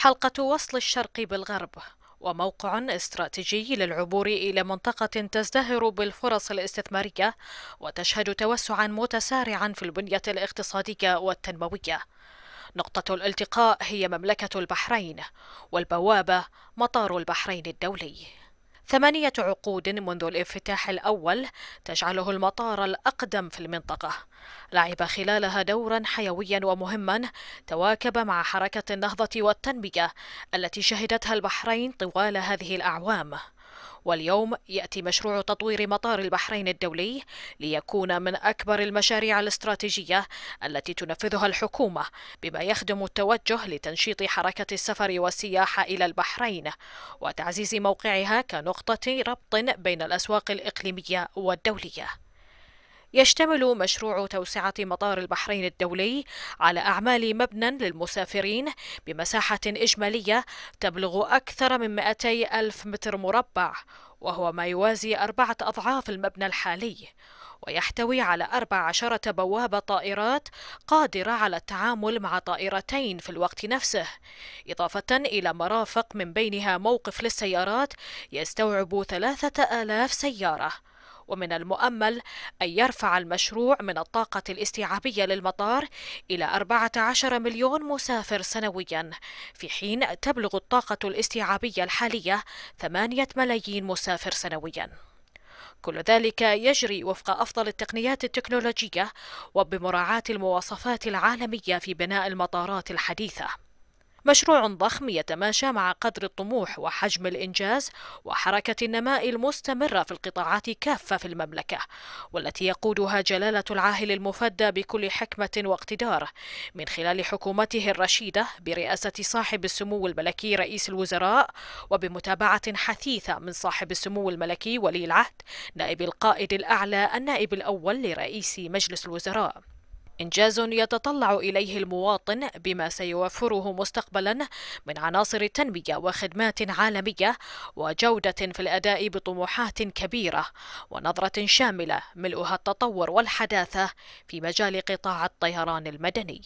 حلقة وصل الشرق بالغرب وموقع استراتيجي للعبور إلى منطقة تزدهر بالفرص الاستثمارية وتشهد توسعا متسارعا في البنية الاقتصادية والتنموية. نقطة الالتقاء هي مملكة البحرين والبوابة مطار البحرين الدولي. ثمانية عقود منذ الافتتاح الأول تجعله المطار الأقدم في المنطقة لعب خلالها دورا حيويا ومهما تواكب مع حركة النهضة والتنمية التي شهدتها البحرين طوال هذه الأعوام واليوم يأتي مشروع تطوير مطار البحرين الدولي ليكون من أكبر المشاريع الاستراتيجية التي تنفذها الحكومة بما يخدم التوجه لتنشيط حركة السفر والسياحة إلى البحرين وتعزيز موقعها كنقطة ربط بين الأسواق الإقليمية والدولية يشتمل مشروع توسعة مطار البحرين الدولي على أعمال مبنى للمسافرين بمساحة إجمالية تبلغ أكثر من 200 ألف متر مربع وهو ما يوازي أربعة أضعاف المبنى الحالي ويحتوي على 14 بوابة طائرات قادرة على التعامل مع طائرتين في الوقت نفسه، إضافة إلى مرافق من بينها موقف للسيارات يستوعب 3000 سيارة، ومن المؤمل أن يرفع المشروع من الطاقة الاستيعابية للمطار إلى 14 مليون مسافر سنويا في حين تبلغ الطاقة الاستيعابية الحالية 8 ملايين مسافر سنويا كل ذلك يجري وفق أفضل التقنيات التكنولوجية وبمراعاة المواصفات العالمية في بناء المطارات الحديثة مشروع ضخم يتماشى مع قدر الطموح وحجم الإنجاز وحركة النماء المستمرة في القطاعات كافة في المملكة والتي يقودها جلالة العاهل المفدى بكل حكمة واقتدار من خلال حكومته الرشيدة برئاسة صاحب السمو الملكي رئيس الوزراء وبمتابعة حثيثة من صاحب السمو الملكي ولي العهد نائب القائد الأعلى النائب الأول لرئيس مجلس الوزراء إنجاز يتطلع إليه المواطن بما سيوفره مستقبلا من عناصر تنمية وخدمات عالمية وجودة في الأداء بطموحات كبيرة ونظرة شاملة ملؤها التطور والحداثة في مجال قطاع الطيران المدني